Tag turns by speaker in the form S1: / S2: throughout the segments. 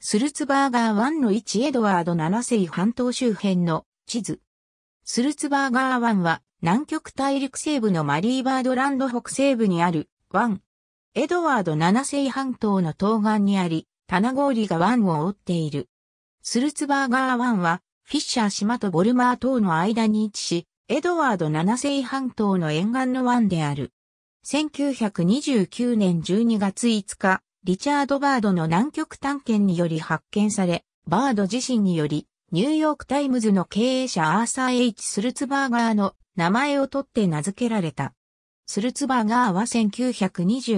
S1: スルツバーガー1の位置エドワード7世半島周辺の地図。スルツバーガー1は南極大陸西部のマリーバードランド北西部にある湾。エドワード7世半島の東岸にあり、棚氷が湾を覆っている。スルツバーガー湾はフィッシャー島とボルマー島の間に位置し、エドワード7世半島の沿岸の湾である。1929年12月5日、リチャード・バードの南極探検により発見され、バード自身により、ニューヨークタイムズの経営者アーサー・ H・ スルツバーガーの名前を取って名付けられた。スルツバーガーは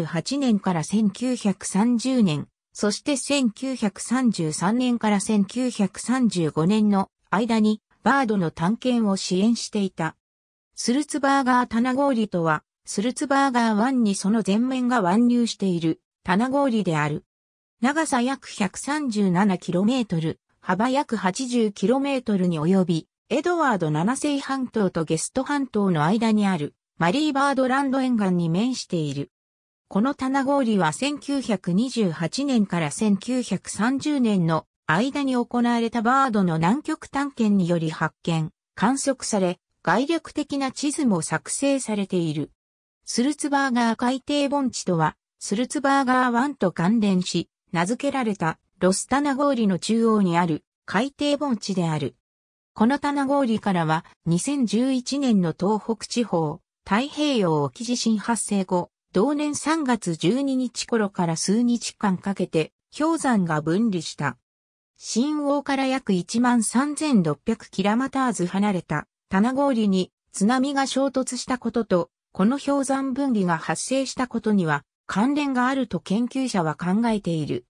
S1: 1928年から1930年、そして1933年から1935年の間にバードの探検を支援していた。スルツバーガー棚氷とは、スルツバーガー1にその全面が湾入している棚氷である。長さ約 137km、幅約 80km に及び、エドワード7世半島とゲスト半島の間にあるマリーバードランド沿岸に面している。この棚氷は1928年から1930年の間に行われたバードの南極探検により発見、観測され、概略的な地図も作成されている。スルツバーガー海底盆地とは、スルツバーガー1と関連し、名付けられたロスタナ氷の中央にある海底盆地である。この棚氷からは2011年の東北地方太平洋沖地震発生後、同年3月12日頃から数日間かけて氷山が分離した。新王から約1 3 6 0 0ーズ離れた棚氷に津波が衝突したことと、この氷山分離が発生したことには関連があると研究者は考えている。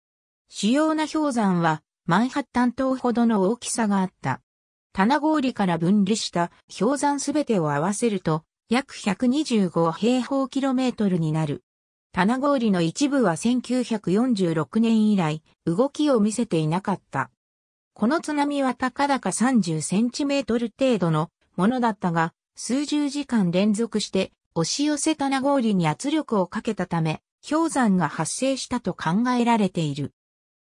S1: 主要な氷山はマンハッタン島ほどの大きさがあった。棚氷から分離した氷山すべてを合わせると約125平方キロメートルになる。棚氷の一部は1946年以来動きを見せていなかった。この津波は高々30センチメートル程度のものだったが、数十時間連続して押し寄せ棚氷に圧力をかけたため、氷山が発生したと考えられている。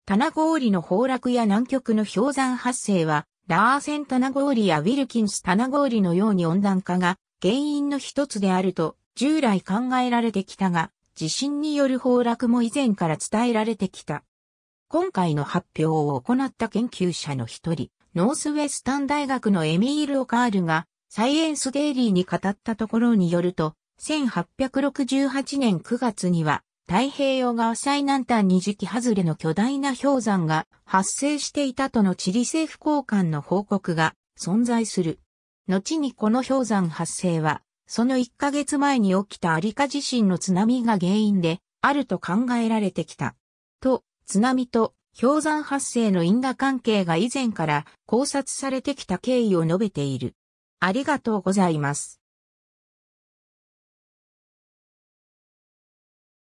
S1: 棚氷の崩落や南極の氷山発生は、ラーセン棚氷やウィルキンス棚氷のように温暖化が原因の一つであると従来考えられてきたが、地震による崩落も以前から伝えられてきた。今回の発表を行った研究者の一人、ノースウェスタン大学のエミール・オカールが、サイエンスデイリーに語ったところによると、1868年9月には、太平洋側最南端に時期外れの巨大な氷山が発生していたとのチリ政府高官の報告が存在する。後にこの氷山発生は、その1ヶ月前に起きたアリカ地震の津波が原因であると考えられてきた。と、津波と氷山発生の因果関係が以前から考察されてきた経緯を述べている。ありがとうございます。